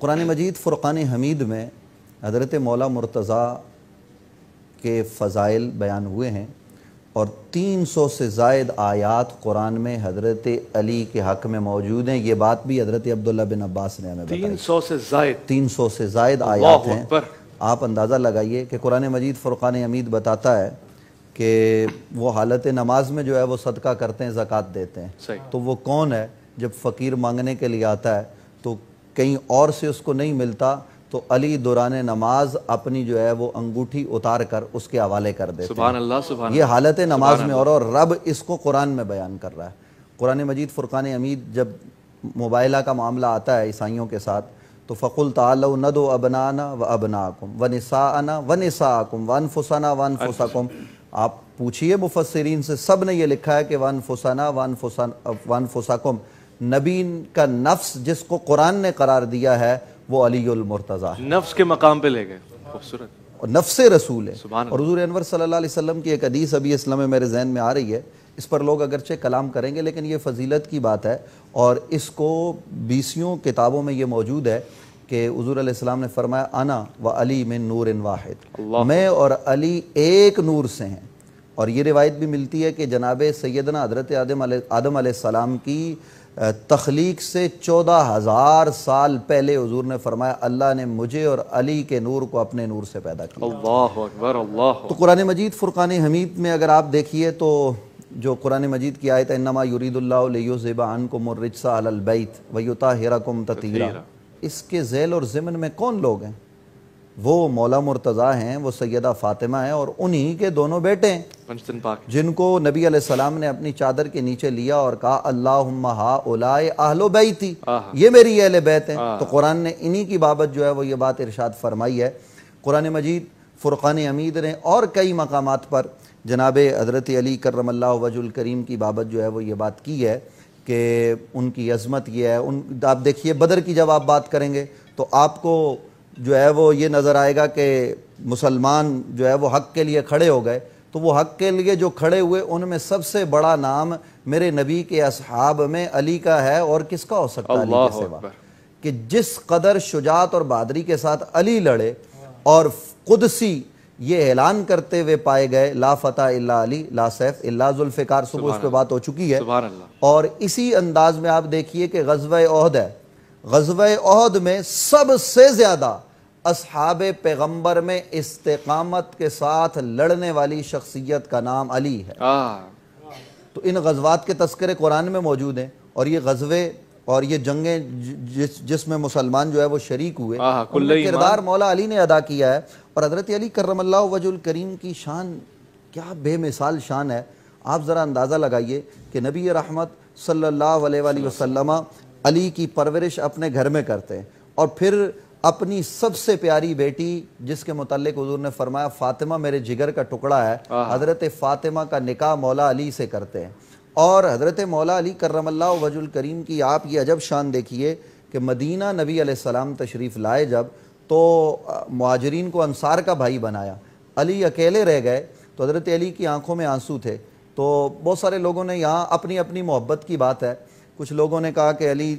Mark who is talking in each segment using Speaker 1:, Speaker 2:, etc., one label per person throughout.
Speaker 1: कुरान मजीद फ़ुरक़ान हमीद में हज़रत मौला मुर्तज़ा के फ़ज़ाइल बयान हुए हैं और 300 से जायद आयात कुरान में हज़रत अली के हक़ में मौजूद हैं ये बात भी हज़रत अब्दुल्ला बिन अब्बास ने हमें तीन सौ से जायद तीन सौ से जायद आयात हैं आप अंदाज़ा लगाइए कि कुरान मजीद फ़ुरक़ान हमीद बताता है कि वो हालत नमाज में जो है वो सदका करते हैं ज़क़़त देते हैं तो वो कौन है जब फ़कीर मांगने के लिए आता है तो कहीं और से उसको नहीं मिलता तो अली दौरान नमाज अपनी जो है वो अंगूठी उतार कर उसके हवाले कर देते सुभान अल्लाह सुभान ये हालत नमाज में और, और रब इसको कुरान में बयान कर रहा है कुरान मजीद फ़ुरक़ान अमीद जब मोबाइला का मामला आता है ईसाइयों के साथ तो फ़कुल तालो न दो अबनाना व अबनाकुम व निसाना व निसाकुम वन फुसाना वन फुसकुम आप पूछिए मुफसरीन से सब ने ये लिखा है कि वन फुसाना वन फुसा वन फुसाकुम नबी का नफ्स जिसको कुरान ने करार दिया है वो अलीमरतज़ा है नफ्स के मकाम पे ले गए खूबसूरत नफ्स रसूल है और हजूर अनवर सल्लाम की एक अदीस अभी इस्लाम में मेरे जहन में आ रही है इस पर लोग अगरचे कलाम करेंगे लेकिन ये फजीलत की बात है और इसको बीसियों किताबों में ये मौजूद है कि हजूर अलैहिस्सलाम ने फरमाया आना व अली में नूर इन वाहिद मैं और अली एक नूर से हैं और ये रिवायत भी मिलती है कि जनाब सैदना हजरत आदम आदम सलाम की तख्लीक से चौदह हज़ार साल पहले हजूर ने फरमाया अल्लाह ने मुझे और अली के नूर को अपने नूर से पैदा किया अल्लाह अकबर अल्लाह तो कुरान मजीद फ़ुरक़ान हमीद में अगर आप देखिए तो जो कुरान मजीद की आयत इनमा युरीदुल्लाज़बान को मुरसा अलबैत वयुता हिरकुम ततीरा इसके जैल और जमन में कौन लोग हैं वो मौला मुर्तज़ा हैं वो सैदा फ़ातिमा हैं और उन्हीं के दोनों बेटे हैं जिनको नबी सलाम ने अपनी चादर के नीचे लिया और कहा अल्लाह हा उलाए आहलो ये मेरी अहल बैत हैं तो कुरान ने इन्हीं की बाबत जो है वो ये बात इरशाद फरमाई है कुरान मजीद फ़ुरक़ान अमीद ने और कई मकाम पर जनाब हज़रत अली करम वजुल करीम की बाबत जो है वो ये बात की है कि उनकी अज़मत ये है उन आप देखिए बदर की जब आप बात करेंगे तो आपको जो है वो ये नज़र आएगा कि मुसलमान जो है वो हक़ के लिए खड़े हो गए तो वो हक़ के लिए जो खड़े हुए उनमें सबसे बड़ा नाम मेरे नबी के असहाब में अली का है और किसका हो सकता है अली के सिवा कि जिस कदर शुजात और बहादरी के साथ अली लड़े और खुदसी ये ऐलान करते हुए पाए गए ला फ़तः अली ला सैफ इल्ला जुल्फ़िकार सुबह उस पर बात हो चुकी है और इसी अंदाज में आप देखिए कि गजब अहद है गजब अहद में सबसे ज़्यादा अब पैगंबर में इस्तकामत के साथ लड़ने वाली शख्सियत का नाम अली है आ। तो इन गजवात के तस्करे कुरान में मौजूद हैं और ये गजवे और ये जंगें जिस जिसमें मुसलमान जो है वो शरीक हुए किरदार मौला अली ने अदा किया है और हज़रत अली करमल्ला वजुल करीम की शान क्या बेमिसाल शान है आप ज़रा अंदाज़ा लगाइए कि नबी रहमत सल्लल्लाहु अलैहि वसल्लम अली की परवरिश अपने घर में करते हैं और फिर अपनी सबसे प्यारी बेटी जिसके मुतालिक हजूर ने फरमाया फातिमा मेरे जिगर का टुकड़ा है हजरत फातिमा का निका मौला अली से करते हैं और हजरत मौला अली करमल्ला वजुल करीम की आप ये अजब शान देखिए कि मदीना नबी आसमाम तशरीफ़ लाए जब तो मुआजरीन को अनसार का भाई बनाया अली अकेले रह गए तो हजरत अली की आंखों में आंसू थे तो बहुत सारे लोगों ने यहाँ अपनी अपनी मोहब्बत की बात है कुछ लोगों ने कहा कि अली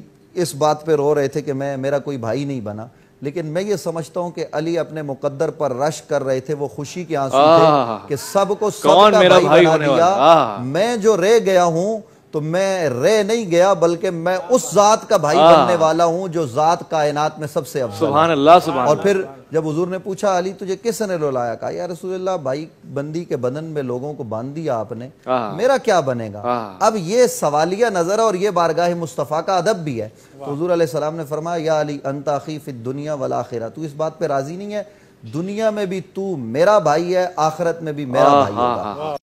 Speaker 1: इस बात पे रो रहे थे कि मैं मेरा कोई भाई नहीं बना लेकिन मैं ये समझता हूँ कि अली अपने मुकद्दर पर रश कर रहे थे वो खुशी के आंसू थे कि सबको सब, भाई, भाई बना दिया मैं जो रह गया हूँ तो मैं रह नहीं गया बल्कि मैं उस जात का भाई हाँ। बनने वाला हूँ जो जात कायनात में सबसे अफजल अल्लाह और फिर जब हजूर ने पूछा अली तुझे किसने रुलाया कहा या रसूलुल्लाह भाई बंदी के बदन में लोगों को बांध दिया आपने हाँ। मेरा क्या बनेगा हाँ। अब ये सवालिया नजर और ये बारगाह मुस्तफ़ा का अदब भी है तो हजूर सलाम ने फरमाया या अली अंताखीफ दुनिया आखिरा तू इस बात पर राजी नहीं है दुनिया में भी तू मेरा भाई है आखिरत में भी मेरा भाई होगा